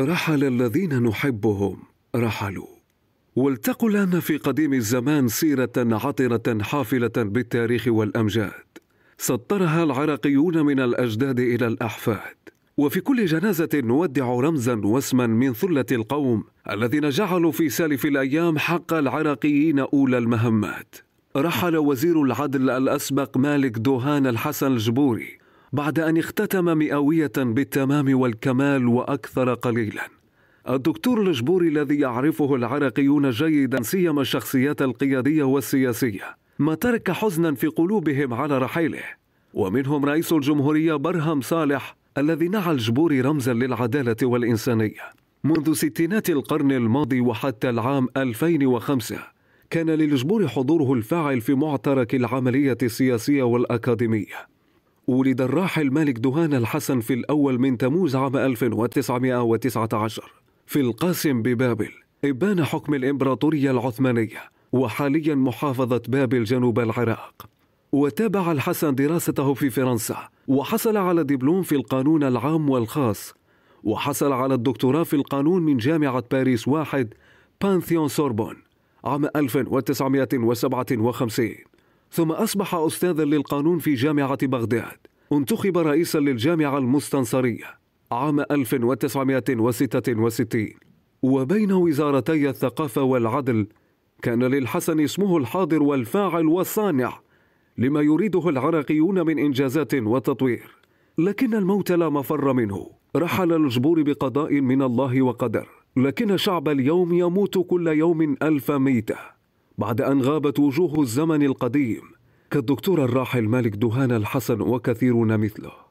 رحل الذين نحبهم رحلوا والتقوا الان في قديم الزمان سيرة عطرة حافلة بالتاريخ والأمجاد سطرها العراقيون من الأجداد إلى الأحفاد وفي كل جنازة نودع رمزا واسما من ثلة القوم الذين جعلوا في سالف الأيام حق العراقيين أولى المهمات رحل وزير العدل الأسبق مالك دوهان الحسن الجبوري بعد أن اختتم مئوية بالتمام والكمال وأكثر قليلا الدكتور الجبوري الذي يعرفه العراقيون جيدا سيما الشخصيات القيادية والسياسية ما ترك حزنا في قلوبهم على رحيله ومنهم رئيس الجمهورية برهم صالح الذي نعى الجبوري رمزا للعدالة والإنسانية منذ ستينات القرن الماضي وحتى العام 2005 كان للجبور حضوره الفاعل في معترك العملية السياسية والأكاديمية ولد الراحل مالك دهان الحسن في الأول من تموز عام 1919 في القاسم ببابل إبان حكم الإمبراطورية العثمانية وحاليا محافظة بابل جنوب العراق وتابع الحسن دراسته في فرنسا وحصل على دبلوم في القانون العام والخاص وحصل على الدكتوراه في القانون من جامعة باريس واحد بانثيون سوربون عام 1957 ثم أصبح أستاذا للقانون في جامعة بغداد انتخب رئيسا للجامعة المستنصرية عام 1966 وبين وزارتي الثقافة والعدل كان للحسن اسمه الحاضر والفاعل والصانع لما يريده العراقيون من إنجازات وتطوير لكن الموت لا مفر منه رحل الجبور بقضاء من الله وقدر لكن شعب اليوم يموت كل يوم ألف ميته بعد أن غابت وجوه الزمن القديم كالدكتور الراحل مالك دهان الحسن وكثيرون مثله